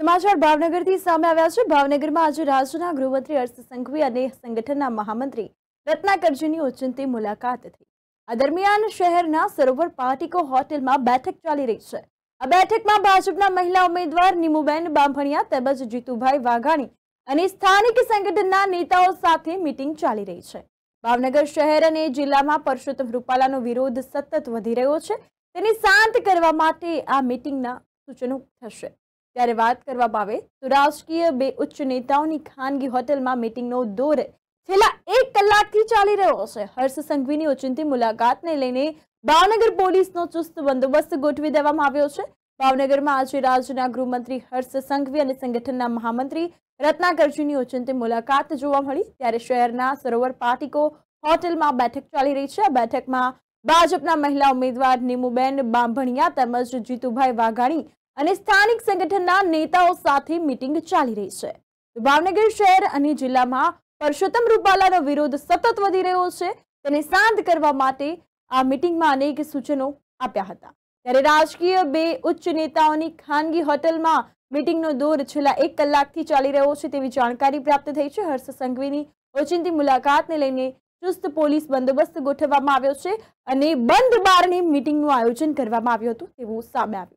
સમાચાર ભાવનગરથી સામે આવ્યા છે ભાવનગરમાં આજે રાજ્યના ગૃહમંત્રી અર્થ સંઘવી અને સંગઠનના મહામંત્રી રત્નાકરજીની ઓચિંતી મુલાકાત થઈ આ દરમિયાન શહેરના સરોવર પાર્ટીકો હોટેલમાં બેઠક ચાલી રહી છે આ બેઠકમાં ભાજપના મહિલા ઉમેદવાર નિમુબેન બાંભણિયા તેમજ જીતુભાઈ વાઘાણી અને સ્થાનિક સંગઠનના નેતાઓ સાથે મિટિંગ ચાલી રહી છે ભાવનગર શહેર અને જિલ્લામાં પરસોત્તમ રૂપાલાનો વિરોધ સતત વધી રહ્યો છે તેને શાંત કરવા માટે આ મીટિંગના સૂચનો થશે ત્યારે વાત કરવામાં આવે તો રાજકીય બે ઉચ્ચ નેતાઓની ખાનગી હોટેલમાં મિટિંગનો દોર છેલ્લા એક કલાકથી ચાલી રહ્યો છે હર્ષ સંઘવીની ઓચિંતી મુલાકાતને લઈને ભાવનગર પોલીસનો ચુસ્ત બંદોબસ્ત ગોઠવી દેવામાં આવ્યો છે ભાવનગરમાં આજે રાજ્યના ગૃહમંત્રી હર્ષ સંઘવી અને સંગઠનના મહામંત્રી રત્નાકરજીની ઓચિંતી મુલાકાત જોવા મળી ત્યારે શહેરના સરોવર પાટીકો હોટેલમાં બેઠક ચાલી રહી છે આ બેઠકમાં ભાજપના મહિલા ઉમેદવાર નીમુબેન બાંભણિયા તેમજ જીતુભાઈ વાઘાણી અને સ્થાનિક સંગઠનના નેતાઓ સાથે મીટિંગ ચાલી રહી છે ભાવનગર શહેર અને જિલ્લામાં પરસોત્તમ રૂપાલાનો વિરોધ સતત વધી રહ્યો છે તેને શાંત કરવા માટે આ મીટિંગમાં અનેક સૂચનો આપ્યા હતા ત્યારે રાજકીય બે ઉચ્ચ નેતાઓની ખાનગી હોટલમાં મીટિંગનો દોર છેલ્લા એક કલાકથી ચાલી રહ્યો છે તેવી જાણકારી પ્રાપ્ત થઈ છે હર્ષ સંઘવીની ઓચિંતી મુલાકાતને લઈને ચુસ્ત પોલીસ બંદોબસ્ત ગોઠવવામાં આવ્યો છે અને બંધ બારને મીટિંગનું આયોજન કરવામાં આવ્યું હતું તેવું સામે આવ્યું